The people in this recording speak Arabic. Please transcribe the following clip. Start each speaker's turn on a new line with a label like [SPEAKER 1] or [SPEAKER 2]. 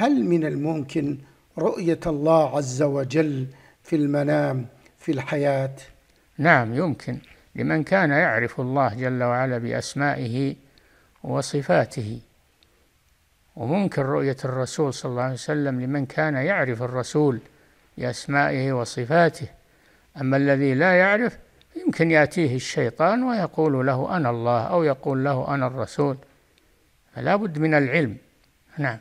[SPEAKER 1] هل من الممكن رؤية الله عز وجل في المنام في الحياة؟ نعم يمكن لمن كان يعرف الله جل وعلا بأسمائه وصفاته وممكن رؤية الرسول صلى الله عليه وسلم لمن كان يعرف الرسول بأسمائه وصفاته أما الذي لا يعرف يمكن يأتيه الشيطان ويقول له أنا الله أو يقول له أنا الرسول فلا بد من العلم نعم